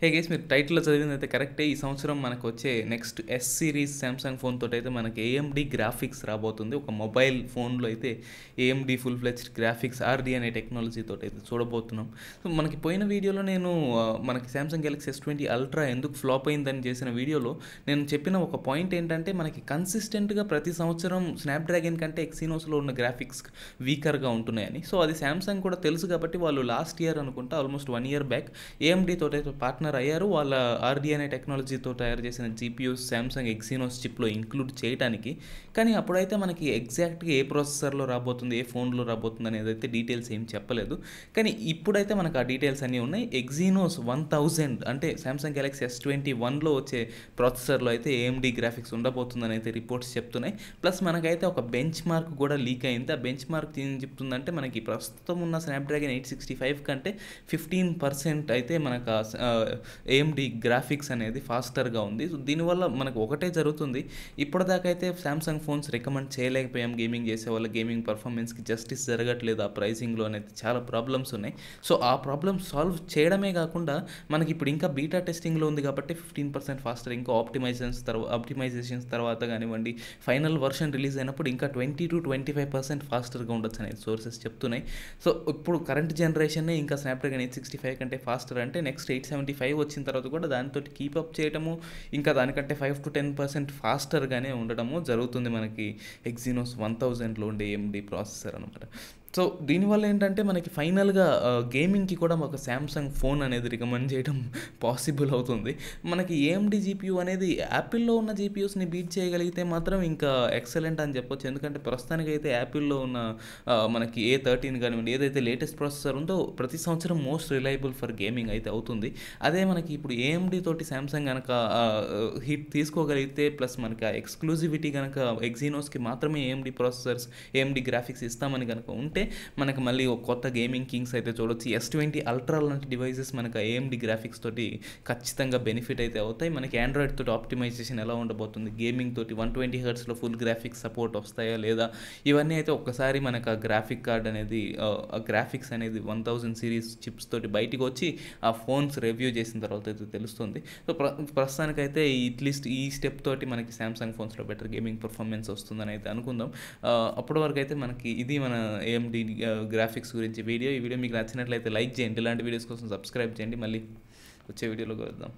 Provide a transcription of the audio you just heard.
హే gas మీరు టైటిల్లో చదివింది అయితే కరెక్టే ఈ సంవత్సరం మనకు వచ్చే next S series Samsung phone తోటి అయితే మనకి ఏఎండి గ్రాఫిక్స్ రాబోతుంది ఒక మొబైల్ ఫోన్లో అయితే AMD full fledged graphics R D టెక్నాలజీతో అయితే చూడబోతున్నాం సో మనకి పోయిన వీడియోలో నేను మనకి Samsung Galaxy S twenty ultra ఎందుకు ఫ్లాప్ అయిందని చేసిన వీడియోలో నేను చెప్పిన ఒక పాయింట్ ఏంటంటే మనకి కన్సిస్టెంట్గా ప్రతి సంవత్సరం స్నాప్డ్రాగన్ కంటే ఎక్సీనోస్లో ఉన్న గ్రాఫిక్స్ వీకర్గా ఉంటున్నాయని సో అది శాంసంగ్ కూడా తెలుసు కాబట్టి వాళ్ళు లాస్ట్ ఇయర్ అనుకుంటా almost one year back AMD తోటి పార్ట్నర్ పార్ట్నర్ అయ్యారు వాళ్ళ ఆర్డీ అనే టెక్నాలజీతో తయారు చేసిన జీపీయూస్ శాంసంగ్ ఎక్సీనోస్ చిప్లో ఇంక్లూడ్ చేయడానికి కానీ అప్పుడైతే మనకి ఎగ్జాక్ట్గా ఏ ప్రాసెసర్లో రాబోతుంది ఏ ఫోన్లో రాబోతుంది అనేది అయితే డీటెయిల్స్ ఏం చెప్పలేదు కానీ ఇప్పుడైతే మనకు ఆ డీటెయిల్స్ అన్నీ ఉన్నాయి ఎగ్జీనోస్ వన్ థౌజండ్ అంటే శాంసంగ్ గెలాక్సీ ఎస్ ట్వంటీ వన్లో వచ్చే ప్రాసెసర్లో అయితే ఏఎండి గ్రాఫిక్స్ ఉండబోతుందని అయితే రిపోర్ట్స్ చెప్తున్నాయి ప్లస్ మనకైతే ఒక బెంచ్ మార్క్ కూడా లీక్ అయింది ఆ బెంచ్ మార్క్ ఏం చెప్తుందంటే మనకి ప్రస్తుతం ఉన్న స్నాప్డ్రాగన్ ఎయిట్ సిక్స్టీ ఫైవ్ కంటే ఫిఫ్టీన్ పర్సెంట్ అయితే మనకు ఏఎండి గ్రాఫిక్స్ అనేది ఫాస్టర్గా ఉంది సో దీనివల్ల మనకు ఒకటే జరుగుతుంది ఇప్పటిదాకా అయితే శాంసంగ్ ఫోన్స్ రికమెండ్ చేయలేకపోయాం గేమింగ్ చేసే వాళ్ళ గేమింగ్ పర్ఫార్మెన్స్కి జస్టిస్ జరగట్లేదు ఆ ప్రైసింగ్లో అనేది చాలా ప్రాబ్లమ్స్ ఉన్నాయి సో ఆ ప్రాబ్లమ్ సాల్వ్ చేయడమే కాకుండా మనకి ఇప్పుడు ఇంకా బీటా టెస్టింగ్లో ఉంది కాబట్టి ఫిఫ్టీన్ పర్సెంట్ ఫాస్టర్ ఇంకా ఆప్టిమైజేషన్స్ తర్వాత ఆప్టిమైజేషన్స్ తర్వాత కానివ్వండి ఫైనల్ వర్షన్ రిలీజ్ అయినప్పుడు ఇంకా twenty to twenty five percent ఫాస్టర్గా ఉండొచ్చు అనేది సోర్సెస్ చెప్తున్నాయి సో ఇప్పుడు కరెంట్ జనరేషన్ ఇంకా స్నాప్డ్రాగన్ ఎయిట్ సిక్స్టీ ఫైవ్ కంటే ఫాస్టర్ అంటే next eight seventy five five వచ్చిన తర్వాత కూడా దానితో కీపప్ చేయడము ఇంకా దానికంటే ఫైవ్ టు టెన్ పర్సెంట్ ఫాస్టర్గానే ఉండడము జరుగుతుంది మనకి ఎగ్జినోస్ వన్ థౌజండ్లో ఉండే ఏఎండి ప్రాసెసర్ అనమాట సో దీనివల్ల ఏంటంటే మనకి ఫైనల్గా గేమింగ్కి కూడా ఒక శాంసంగ్ ఫోన్ అనేది రికమెండ్ చేయడం పాసిబుల్ అవుతుంది మనకి ఏఎండి జీపీయూ అనేది యాపిల్లో ఉన్న జీపీయూస్ని బీట్ చేయగలిగితే మాత్రం ఇంకా ఎక్సలెంట్ అని చెప్పొచ్చు ఎందుకంటే ప్రస్తుతానికైతే యాపిల్లో ఉన్న మనకి ఏ థర్టీన్ కానివ్వండి ఏదైతే లేటెస్ట్ ప్రాసెసర్ ఉందో ప్రతి సంవత్సరం మోస్ట్ రిలయబుల్ ఫర్ గేమింగ్ అయితే అవుతుంది అదే మనకి ఇప్పుడు ఏఎండి తోటి శాంసంగ్ కనుక హిట్ తీసుకోగలిగితే ప్లస్ మనకి ఎక్స్క్లూజివిటీ కనుక ఎగ్జినోస్కి మాత్రమే ఏఎండి ప్రాసెసర్స్ ఏఎండి గ్రాఫిక్స్ ఇస్తామని కనుక ఉంటే మనకు మళ్ళీ ఒక కొత్త గేమింగ్ కింగ్స్ అయితే చూడొచ్చు ఎస్ ట్వంటీ అల్ట్రా లాంటి డివైజెస్ మనకు ఏఎండి గ్రాఫిక్స్ తోటి ఖచ్చితంగా బెనిఫిట్ అయితే అవుతాయి మనకి ఆండ్రాయిడ్ తోటి ఆప్టిమైజేషన్ ఎలా ఉండబోతుంది గేమింగ్ తోటి వన్ ట్వంటీ హెర్ట్స్లో ఫుల్ గ్రాఫిక్స్ సపోర్ట్ వస్తాయా లేదా ఇవన్నీ అయితే ఒక్కసారి మనకు ఆ గ్రాఫిక్ కార్డ్ అనేది గ్రాఫిక్స్ అనేది వన్ థౌజండ్ సిరీస్ చిప్స్ తోటి బయటకు వచ్చి ఆ ఫోన్స్ రివ్యూ చేసిన తర్వాత అయితే తెలుస్తుంది సో ప్ర ప్రస్తుతానికైతే ఇట్లీస్ట్ ఈ స్టెప్ తోటి మనకి శాంసంగ్ ఫోన్స్లో బెటర్ గేమింగ్ పర్ఫార్మెన్స్ వస్తుందని అయితే అనుకుందాం అప్పటి వరకు అయితే మనకి ఇది మన ఏం డిఎండి గ్రాఫిక్స్ గురించి వీడియో ఈ వీడియో మీకు నచ్చినట్లయితే లైక్ చేయండి ఇలాంటి వీడియోస్ కోసం సబ్స్క్రైబ్ చేయండి మళ్ళీ వచ్చే వీడియోలో కలుద్దాం